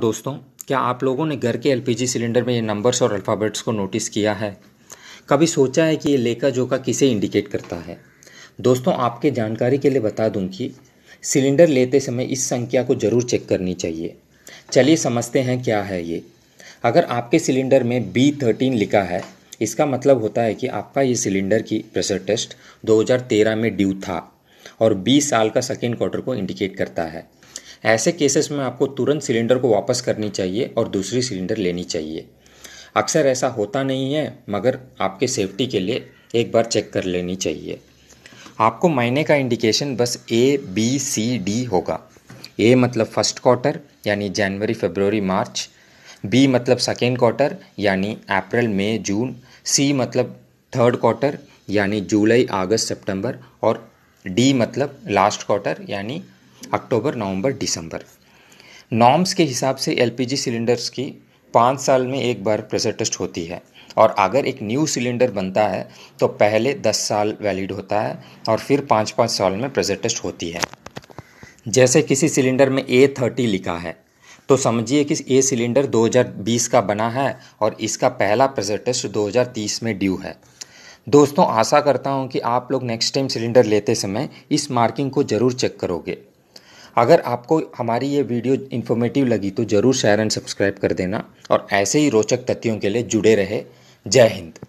दोस्तों क्या आप लोगों ने घर के एलपीजी सिलेंडर में ये नंबर्स और अल्फ़ाबेट्स को नोटिस किया है कभी सोचा है कि ये लेखा जोखा किसे इंडिकेट करता है दोस्तों आपके जानकारी के लिए बता दूं कि सिलेंडर लेते समय इस संख्या को ज़रूर चेक करनी चाहिए चलिए समझते हैं क्या है ये अगर आपके सिलेंडर में बी थर्टीन लिखा है इसका मतलब होता है कि आपका ये सिलेंडर की प्रेशर टेस्ट 2013 में ड्यू था और 20 साल का सेकेंड क्वार्टर को इंडिकेट करता है ऐसे केसेस में आपको तुरंत सिलेंडर को वापस करनी चाहिए और दूसरी सिलेंडर लेनी चाहिए अक्सर ऐसा होता नहीं है मगर आपके सेफ्टी के लिए एक बार चेक कर लेनी चाहिए आपको महीने का इंडिकेशन बस ए बी सी डी होगा ए मतलब फर्स्ट क्वार्टर यानी जनवरी फरवरी मार्च बी मतलब सेकेंड क्वार्टर यानी अप्रैल मई जून सी मतलब थर्ड क्वार्टर यानी जुलाई अगस्त सितंबर और डी मतलब लास्ट क्वार्टर यानी अक्टूबर नवंबर दिसंबर नॉर्म्स के हिसाब से एलपीजी सिलेंडर्स की पाँच साल में एक बार प्रेशर टेस्ट होती है और अगर एक न्यू सिलेंडर बनता है तो पहले दस साल वैलिड होता है और फिर पाँच पाँच साल में प्रेशर टेस्ट होती है जैसे किसी सिलेंडर में ए थर्टी लिखा है तो समझिए कि ए सिलेंडर 2020 का बना है और इसका पहला प्रेशर टेस्ट 2030 में ड्यू है दोस्तों आशा करता हूँ कि आप लोग नेक्स्ट टाइम सिलेंडर लेते समय इस मार्किंग को ज़रूर चेक करोगे अगर आपको हमारी ये वीडियो इन्फॉर्मेटिव लगी तो ज़रूर शेयर एंड सब्सक्राइब कर देना और ऐसे ही रोचक तथ्यों के लिए जुड़े रहे जय हिंद